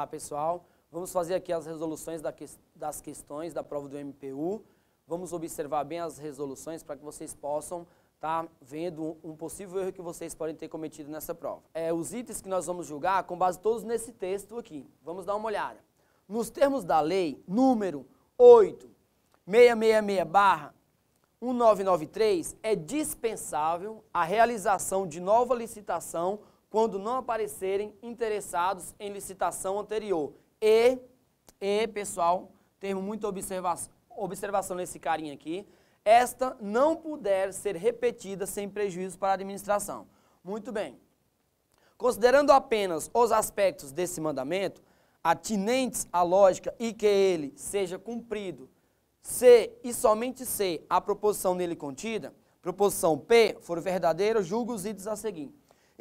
Olá, pessoal. Vamos fazer aqui as resoluções das questões da prova do MPU. Vamos observar bem as resoluções para que vocês possam estar tá vendo um possível erro que vocês podem ter cometido nessa prova. É, os itens que nós vamos julgar com base todos nesse texto aqui. Vamos dar uma olhada. Nos termos da lei, número 8666 1993 é dispensável a realização de nova licitação quando não aparecerem interessados em licitação anterior. E, e pessoal, termo muita observa observação nesse carinha aqui, esta não puder ser repetida sem prejuízo para a administração. Muito bem. Considerando apenas os aspectos desse mandamento, atinentes à lógica e que ele seja cumprido, se e somente se a proposição nele contida, proposição P for verdadeira, julgo os itens a seguir.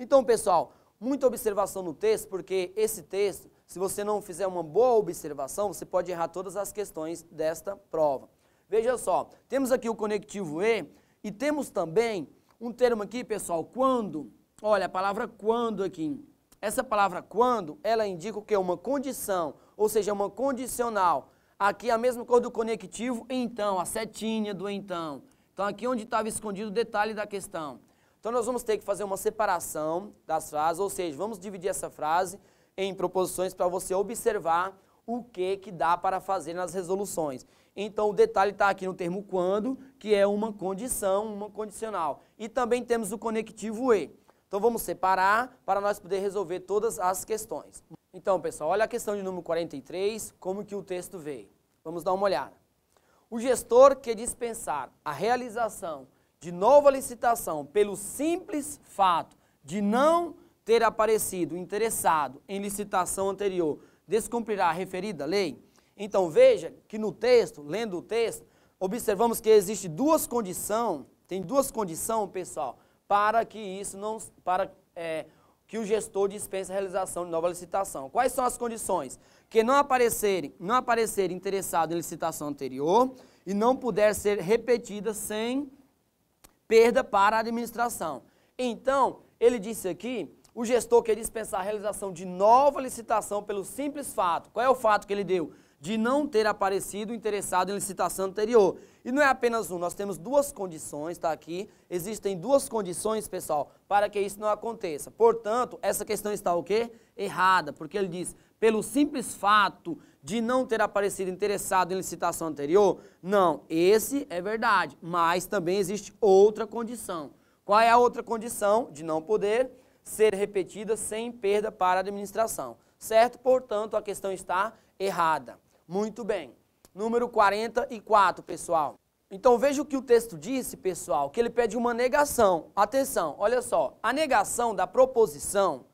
Então, pessoal, muita observação no texto, porque esse texto, se você não fizer uma boa observação, você pode errar todas as questões desta prova. Veja só, temos aqui o conectivo E e temos também um termo aqui, pessoal, quando. Olha, a palavra quando aqui. Essa palavra quando, ela indica o que? é Uma condição, ou seja, uma condicional. Aqui é a mesma cor do conectivo, então, a setinha do então. Então aqui onde estava escondido o detalhe da questão. Então nós vamos ter que fazer uma separação das frases, ou seja, vamos dividir essa frase em proposições para você observar o que que dá para fazer nas resoluções. Então o detalhe está aqui no termo quando, que é uma condição, uma condicional. E também temos o conectivo e. Então vamos separar para nós poder resolver todas as questões. Então pessoal, olha a questão de número 43, como que o texto veio. Vamos dar uma olhada. O gestor quer dispensar a realização de nova licitação pelo simples fato de não ter aparecido interessado em licitação anterior descumprirá a referida lei? Então veja que no texto, lendo o texto, observamos que existe duas condições, tem duas condições, pessoal, para que isso não, para é, que o gestor dispense a realização de nova licitação. Quais são as condições? Que não aparecerem, não aparecer interessado em licitação anterior e não puder ser repetida sem perda para a administração. Então, ele disse aqui, o gestor quer dispensar a realização de nova licitação pelo simples fato. Qual é o fato que ele deu? De não ter aparecido interessado em licitação anterior. E não é apenas um, nós temos duas condições, está aqui. Existem duas condições, pessoal, para que isso não aconteça. Portanto, essa questão está o quê? Errada, porque ele diz, pelo simples fato de não ter aparecido interessado em licitação anterior? Não, esse é verdade, mas também existe outra condição. Qual é a outra condição de não poder ser repetida sem perda para a administração? Certo? Portanto, a questão está errada. Muito bem. Número 44, pessoal. Então veja o que o texto disse, pessoal, que ele pede uma negação. Atenção, olha só, a negação da proposição,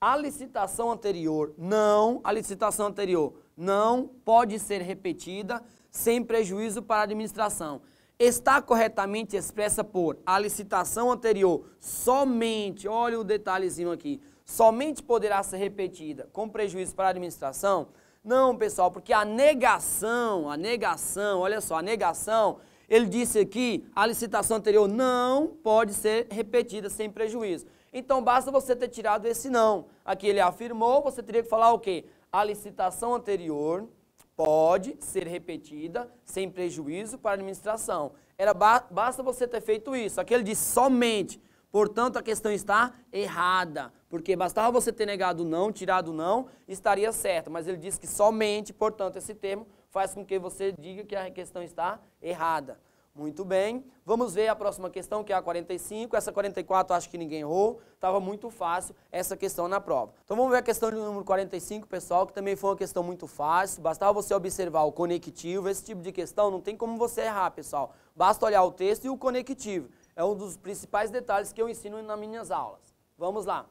a licitação anterior, não a licitação anterior, não pode ser repetida sem prejuízo para a administração. Está corretamente expressa por a licitação anterior somente, olha o detalhezinho aqui, somente poderá ser repetida com prejuízo para a administração? Não, pessoal, porque a negação, a negação, olha só, a negação, ele disse aqui, a licitação anterior não pode ser repetida sem prejuízo. Então basta você ter tirado esse não. Aqui ele afirmou, você teria que falar o quê? A licitação anterior pode ser repetida sem prejuízo para a administração. Era ba basta você ter feito isso. Aqui ele diz somente. Portanto, a questão está errada, porque bastava você ter negado não, tirado não, estaria certo. Mas ele diz que somente, portanto, esse termo faz com que você diga que a questão está errada. Muito bem. Vamos ver a próxima questão, que é a 45. Essa 44 acho que ninguém errou. Estava muito fácil essa questão na prova. Então vamos ver a questão de número 45, pessoal, que também foi uma questão muito fácil. Bastava você observar o conectivo. Esse tipo de questão não tem como você errar, pessoal. Basta olhar o texto e o conectivo. É um dos principais detalhes que eu ensino nas minhas aulas. Vamos lá.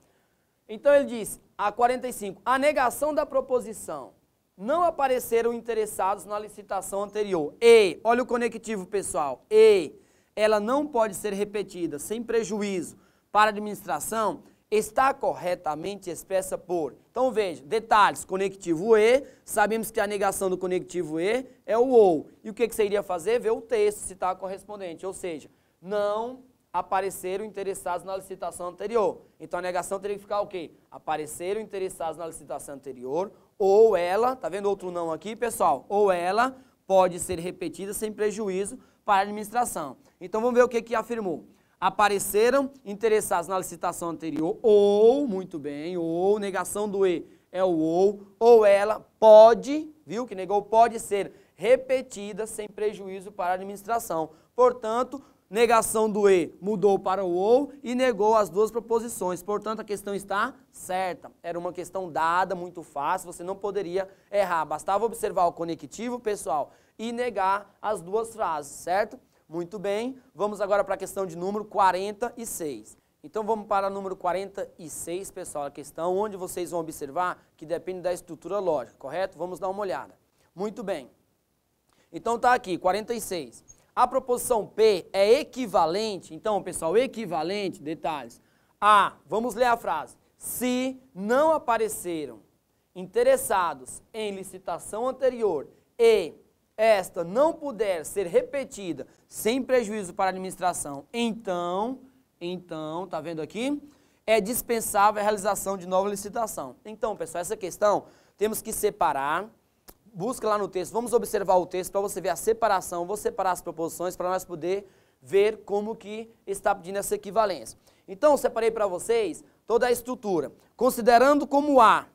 Então ele diz, a 45, a negação da proposição não apareceram interessados na licitação anterior. E, olha o conectivo, pessoal. E, ela não pode ser repetida sem prejuízo para a administração, está corretamente expressa por. Então veja, detalhes, conectivo E, sabemos que a negação do conectivo E é o OU. E o que, que você iria fazer? Ver o texto, se está correspondente, ou seja, não apareceram interessados na licitação anterior. Então a negação teria que ficar o quê? Apareceram interessados na licitação anterior ou ela, tá vendo outro não aqui, pessoal? Ou ela pode ser repetida sem prejuízo para a administração. Então vamos ver o que que afirmou. Apareceram interessados na licitação anterior ou, muito bem, ou negação do e é o ou, ou ela pode, viu que negou, pode ser repetida sem prejuízo para a administração. Portanto, Negação do E mudou para o ou e negou as duas proposições. Portanto, a questão está certa. Era uma questão dada, muito fácil, você não poderia errar. Bastava observar o conectivo, pessoal, e negar as duas frases, certo? Muito bem, vamos agora para a questão de número 46. Então vamos para o número 46, pessoal, a questão onde vocês vão observar que depende da estrutura lógica, correto? Vamos dar uma olhada. Muito bem. Então está aqui, 46. A proposição P é equivalente, então, pessoal, equivalente, detalhes, a, vamos ler a frase, se não apareceram interessados em licitação anterior e esta não puder ser repetida sem prejuízo para a administração, então, então, tá vendo aqui? É dispensável a realização de nova licitação. Então, pessoal, essa questão temos que separar busca lá no texto, vamos observar o texto para você ver a separação, vou separar as proposições para nós poder ver como que está pedindo essa equivalência. Então, separei para vocês toda a estrutura. Considerando como A,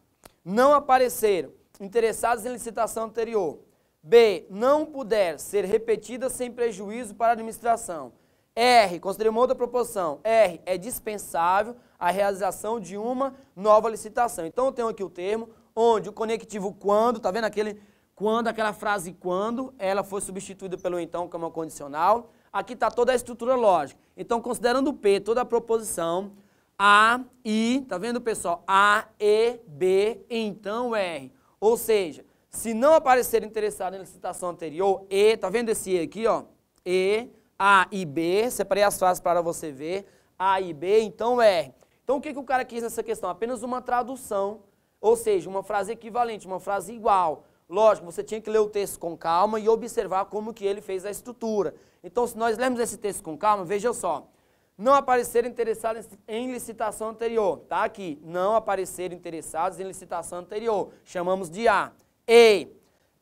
não aparecer interessados em licitação anterior. B, não puder ser repetida sem prejuízo para a administração. R, considerei uma outra proposição. R, é dispensável a realização de uma nova licitação. Então, eu tenho aqui o termo onde o conectivo quando, tá vendo aquele quando, aquela frase quando, ela foi substituída pelo então como é condicional. Aqui está toda a estrutura lógica. Então, considerando o P, toda a proposição, A, I, tá vendo, pessoal? A, E, B, então R. Ou seja, se não aparecer interessado na citação anterior, E, tá vendo esse E aqui, ó? E, A e B, separei as frases para você ver. A e B, então R. Então, o que, que o cara quis nessa questão? Apenas uma tradução, ou seja, uma frase equivalente, uma frase igual. Lógico, você tinha que ler o texto com calma e observar como que ele fez a estrutura. Então, se nós lemos esse texto com calma, veja só. Não aparecer interessados em licitação anterior. Está aqui. Não aparecer interessados em licitação anterior. Chamamos de A. E.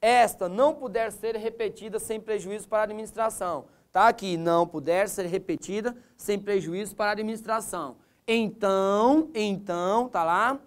Esta não puder ser repetida sem prejuízo para a administração. Está aqui. Não puder ser repetida sem prejuízo para a administração. Então, então, tá lá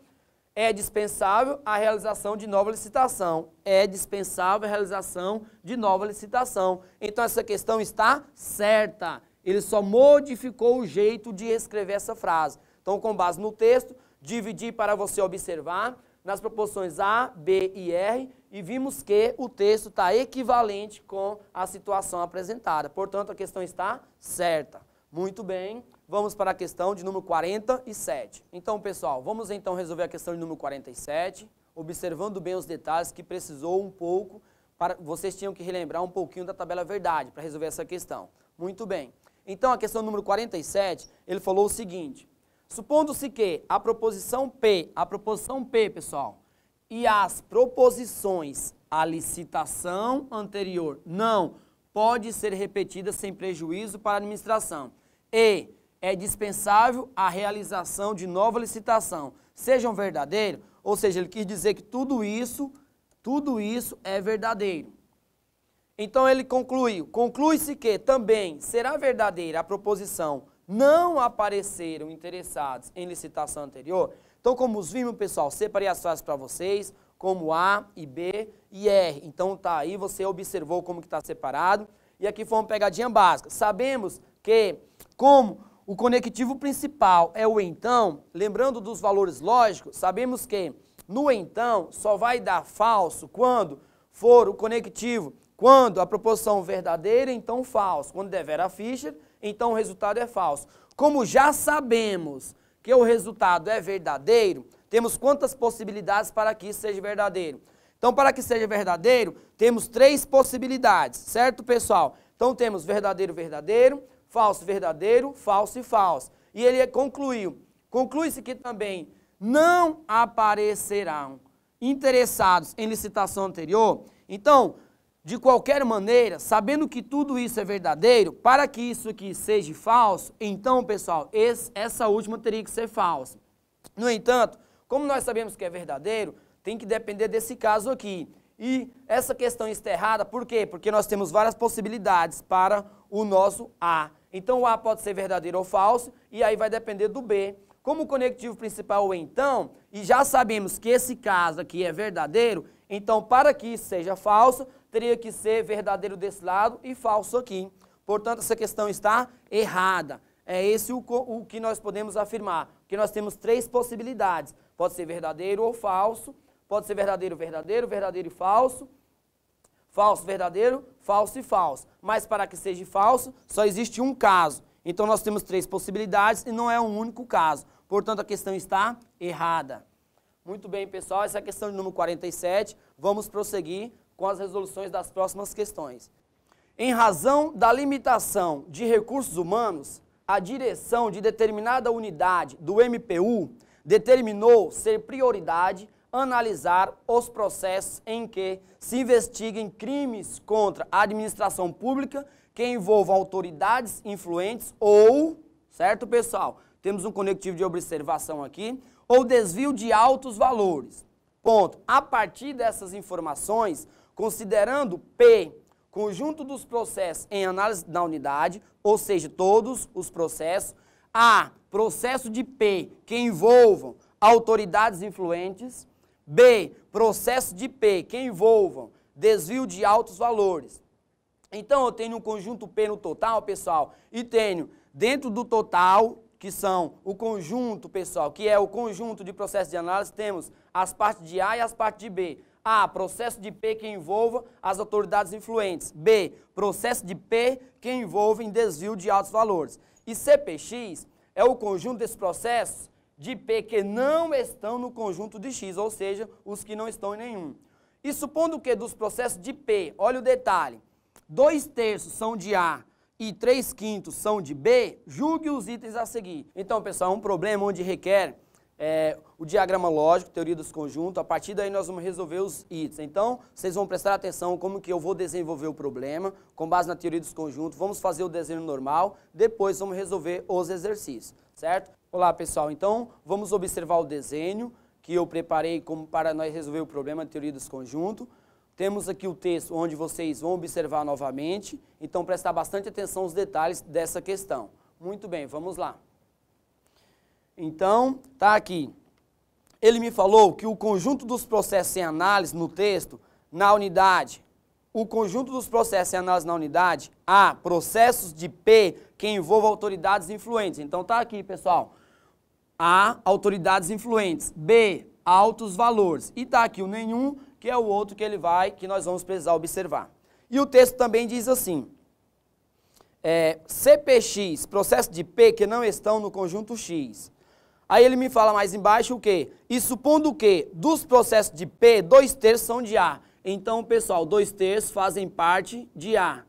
é dispensável a realização de nova licitação. É dispensável a realização de nova licitação. Então essa questão está certa. Ele só modificou o jeito de escrever essa frase. Então, com base no texto, dividi para você observar nas proporções A, B e R e vimos que o texto está equivalente com a situação apresentada. Portanto, a questão está certa. Muito bem vamos para a questão de número 47. Então, pessoal, vamos então resolver a questão de número 47, observando bem os detalhes que precisou um pouco, para, vocês tinham que relembrar um pouquinho da tabela verdade para resolver essa questão. Muito bem. Então, a questão número 47, ele falou o seguinte, supondo-se que a proposição P, a proposição P, pessoal, e as proposições a licitação anterior não pode ser repetida sem prejuízo para a administração. E é dispensável a realização de nova licitação, sejam verdadeiros, ou seja, ele quis dizer que tudo isso, tudo isso é verdadeiro. Então ele concluiu, conclui-se que também será verdadeira a proposição não apareceram interessados em licitação anterior. Então, como os vimos, pessoal, separei as frases para vocês, como A e B e R. Então tá aí, você observou como que está separado. E aqui foi uma pegadinha básica. Sabemos que como o conectivo principal é o então, lembrando dos valores lógicos, sabemos que no então só vai dar falso quando for o conectivo, quando a proposição verdadeira, então falso. Quando dever a então o resultado é falso. Como já sabemos que o resultado é verdadeiro, temos quantas possibilidades para que isso seja verdadeiro? Então, para que seja verdadeiro, temos três possibilidades, certo, pessoal? Então temos verdadeiro, verdadeiro, falso, verdadeiro, falso e falso. E ele é, concluiu. Conclui-se que também não aparecerão interessados em licitação anterior. Então, de qualquer maneira, sabendo que tudo isso é verdadeiro, para que isso aqui seja falso, então, pessoal, esse, essa última teria que ser falsa. No entanto, como nós sabemos que é verdadeiro, tem que depender desse caso aqui. E essa questão está errada, por quê? Porque nós temos várias possibilidades para o nosso A. Então o A pode ser verdadeiro ou falso, e aí vai depender do B. Como o conectivo principal é o então, e já sabemos que esse caso aqui é verdadeiro, então para que isso seja falso, teria que ser verdadeiro desse lado e falso aqui. Portanto, essa questão está errada. É esse o, o que nós podemos afirmar, que nós temos três possibilidades. Pode ser verdadeiro ou falso, Pode ser verdadeiro, verdadeiro, verdadeiro e falso, falso, verdadeiro, falso e falso. Mas para que seja falso, só existe um caso. Então nós temos três possibilidades e não é um único caso. Portanto, a questão está errada. Muito bem, pessoal, essa é a questão de número 47. Vamos prosseguir com as resoluções das próximas questões. Em razão da limitação de recursos humanos, a direção de determinada unidade do MPU determinou ser prioridade analisar os processos em que se investiguem crimes contra a administração pública que envolvam autoridades influentes ou, certo pessoal, temos um conectivo de observação aqui, ou desvio de altos valores. Ponto. A partir dessas informações, considerando P, conjunto dos processos em análise da unidade, ou seja, todos os processos, A, processo de P que envolvam autoridades influentes, B. Processo de P que envolvam desvio de altos valores. Então eu tenho um conjunto P no total, pessoal, e tenho dentro do total, que são o conjunto, pessoal, que é o conjunto de processos de análise, temos as partes de A e as partes de B. A. Processo de P que envolva as autoridades influentes. B. Processo de P que envolve desvio de altos valores. E CPX é o conjunto desses processos de P que não estão no conjunto de X, ou seja, os que não estão em nenhum. E supondo que dos processos de P, olha o detalhe, 2 terços são de A e 3 quintos são de B, julgue os itens a seguir. Então, pessoal, é um problema onde requer é, o diagrama lógico, teoria dos conjuntos, a partir daí nós vamos resolver os itens. Então, vocês vão prestar atenção como que eu vou desenvolver o problema, com base na teoria dos conjuntos, vamos fazer o desenho normal, depois vamos resolver os exercícios, certo? Olá pessoal, então vamos observar o desenho que eu preparei como para nós resolver o problema de teoria dos conjuntos. Temos aqui o texto onde vocês vão observar novamente, então prestar bastante atenção aos detalhes dessa questão. Muito bem, vamos lá. Então, tá aqui. Ele me falou que o conjunto dos processos em análise no texto, na unidade, o conjunto dos processos em análise na unidade, A, processos de P que envolvam autoridades influentes. Então tá aqui, pessoal a, autoridades influentes. B, altos valores. E está aqui o nenhum, que é o outro que ele vai, que nós vamos precisar observar. E o texto também diz assim, é, CPX, processo de P que não estão no conjunto X. Aí ele me fala mais embaixo o quê? E supondo que dos processos de P, dois terços são de A. Então, pessoal, dois terços fazem parte de A.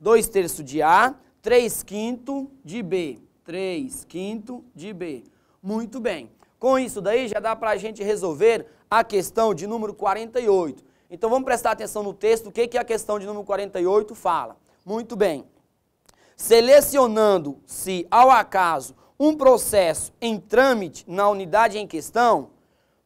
Dois terços de A, três quinto de B. Três quinto de B. Muito bem. Com isso daí já dá para a gente resolver a questão de número 48. Então vamos prestar atenção no texto, o que, que a questão de número 48 fala. Muito bem. Selecionando-se ao acaso um processo em trâmite na unidade em questão,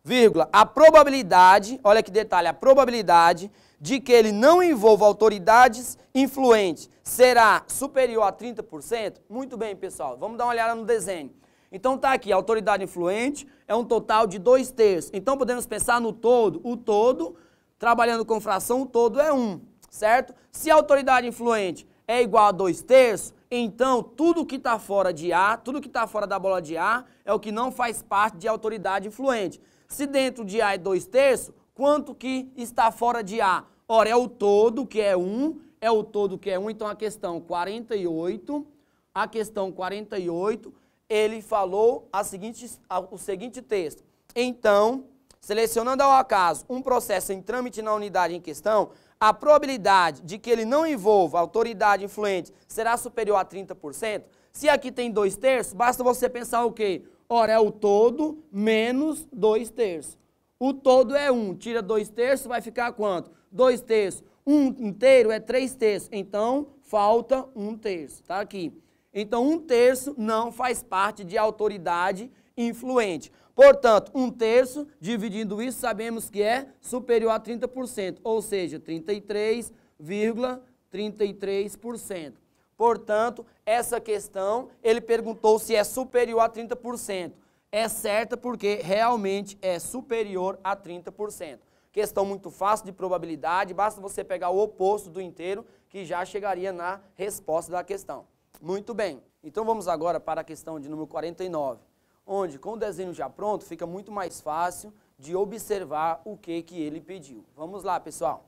vírgula, a probabilidade, olha que detalhe, a probabilidade de que ele não envolva autoridades influentes será superior a 30%? Muito bem, pessoal, vamos dar uma olhada no desenho. Então está aqui, autoridade influente é um total de dois terços. Então podemos pensar no todo. O todo, trabalhando com fração, o todo é um, certo? Se a autoridade influente é igual a dois terços, então tudo que está fora de A, tudo que está fora da bola de A, é o que não faz parte de autoridade influente. Se dentro de A é dois terços, quanto que está fora de A? Ora, é o todo, que é 1, um, é o todo, que é 1. Um. Então, a questão 48, a questão 48 ele falou a seguinte, a, o seguinte texto. Então, selecionando ao acaso um processo em trâmite na unidade em questão, a probabilidade de que ele não envolva autoridade influente será superior a 30%. Se aqui tem dois terços, basta você pensar o quê? Ora, é o todo menos dois terços. O todo é um, tira dois terços, vai ficar quanto? Dois terços. Um inteiro é três terços, então falta um terço, tá aqui. Então, um terço não faz parte de autoridade influente. Portanto, um terço, dividindo isso, sabemos que é superior a 30%, ou seja, 33,33%. 33%. Portanto, essa questão, ele perguntou se é superior a 30%. É certa porque realmente é superior a 30%. Questão muito fácil de probabilidade, basta você pegar o oposto do inteiro que já chegaria na resposta da questão. Muito bem, então vamos agora para a questão de número 49, onde com o desenho já pronto fica muito mais fácil de observar o que, que ele pediu. Vamos lá, pessoal.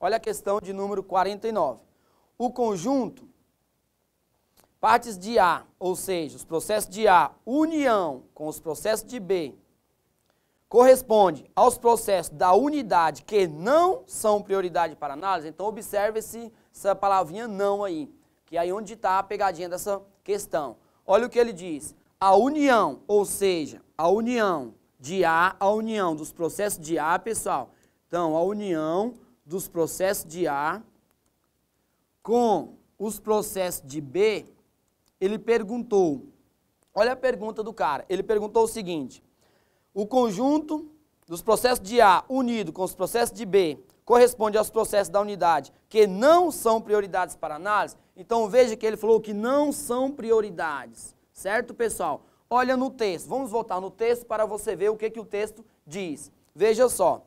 Olha a questão de número 49. O conjunto, partes de A, ou seja, os processos de A, união com os processos de B, corresponde aos processos da unidade que não são prioridade para análise. Então, observe essa palavrinha não aí. Que é aí onde está a pegadinha dessa questão. Olha o que ele diz. A união, ou seja, a união de A, a união dos processos de A, pessoal. Então, a união dos processos de A com os processos de B, ele perguntou, olha a pergunta do cara, ele perguntou o seguinte, o conjunto dos processos de A unido com os processos de B corresponde aos processos da unidade que não são prioridades para análise, então veja que ele falou que não são prioridades, certo, pessoal? Olha no texto, vamos voltar no texto para você ver o que, que o texto diz. Veja só.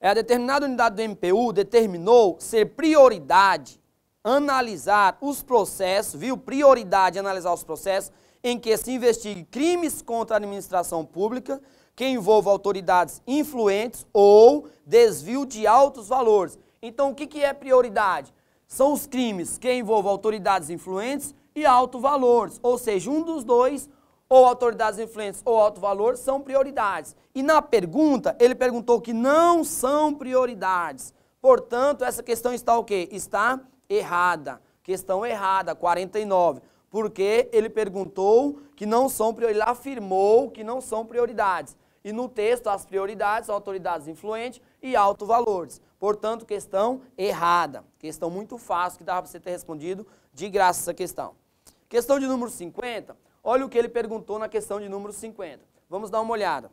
É, a determinada unidade do MPU determinou ser prioridade analisar os processos, viu? Prioridade analisar os processos em que se investigue crimes contra a administração pública, que envolva autoridades influentes ou desvio de altos valores. Então, o que, que é prioridade? São os crimes que envolvam autoridades influentes e altos valores, ou seja, um dos dois, ou autoridades influentes ou alto valor, são prioridades. E na pergunta, ele perguntou que não são prioridades. Portanto, essa questão está o quê? Está errada. Questão errada, 49 porque ele perguntou que não são prioridades, ele afirmou que não são prioridades. E no texto, as prioridades, autoridades influentes e alto valores. Portanto, questão errada. Questão muito fácil, que dava para você ter respondido de graça essa questão. Questão de número 50, olha o que ele perguntou na questão de número 50. Vamos dar uma olhada.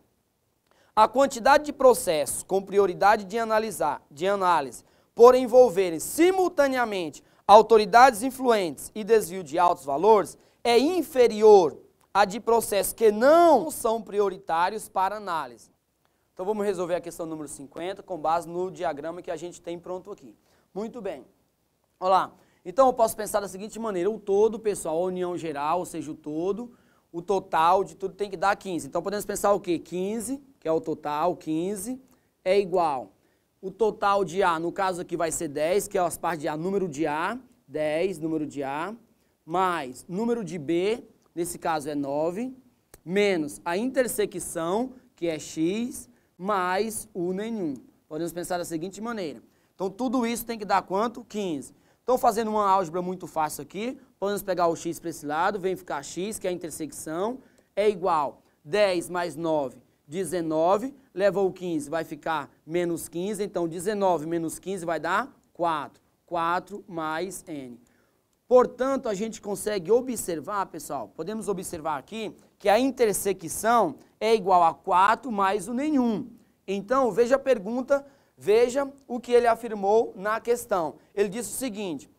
A quantidade de processos com prioridade de, analisar, de análise por envolverem simultaneamente autoridades influentes e desvio de altos valores é inferior a de processos que não são prioritários para análise. Então vamos resolver a questão número 50 com base no diagrama que a gente tem pronto aqui. Muito bem. Olha lá. Então eu posso pensar da seguinte maneira, o todo, pessoal, a união geral, ou seja, o todo, o total de tudo tem que dar 15. Então podemos pensar o quê? 15, que é o total, 15, é igual. O total de A, no caso aqui vai ser 10, que é as partes de A, número de A, 10, número de A, mais número de B, nesse caso é 9, menos a intersecção, que é x, mais o nenhum. Podemos pensar da seguinte maneira. Então, tudo isso tem que dar quanto? 15. Estou fazendo uma álgebra muito fácil aqui. Podemos pegar o x para esse lado, vem ficar x, que é a intersecção, é igual 10 mais 9, 19, levou o 15, vai ficar menos 15, então 19 menos 15 vai dar 4. 4 mais n. Portanto, a gente consegue observar, pessoal, podemos observar aqui que a intersecção é igual a 4 mais o nenhum. Então, veja a pergunta, veja o que ele afirmou na questão. Ele disse o seguinte,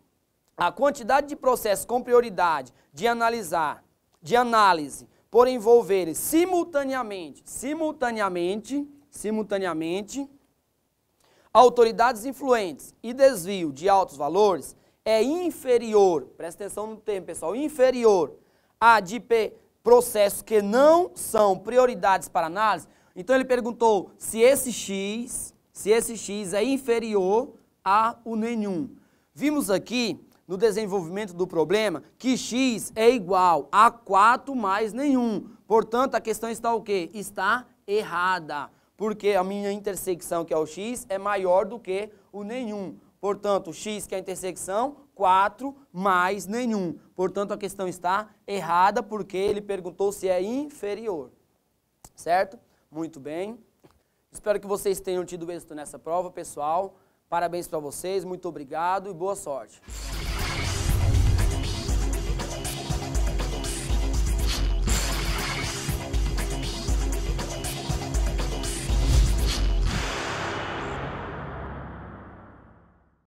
a quantidade de processos com prioridade de analisar, de análise, por envolverem simultaneamente, simultaneamente, simultaneamente, autoridades influentes e desvio de altos valores é inferior, presta atenção no termo, pessoal, inferior a de P, processos que não são prioridades para análise, então ele perguntou se esse x, se esse x é inferior a o nenhum. Vimos aqui no desenvolvimento do problema que x é igual a 4 mais nenhum. Portanto, a questão está o quê? Está errada, porque a minha intersecção, que é o x, é maior do que o nenhum. Portanto, x, que é a intersecção, 4 mais nenhum. Portanto, a questão está errada porque ele perguntou se é inferior. Certo? Muito bem. Espero que vocês tenham tido êxito nessa prova, pessoal. Parabéns para vocês, muito obrigado e boa sorte.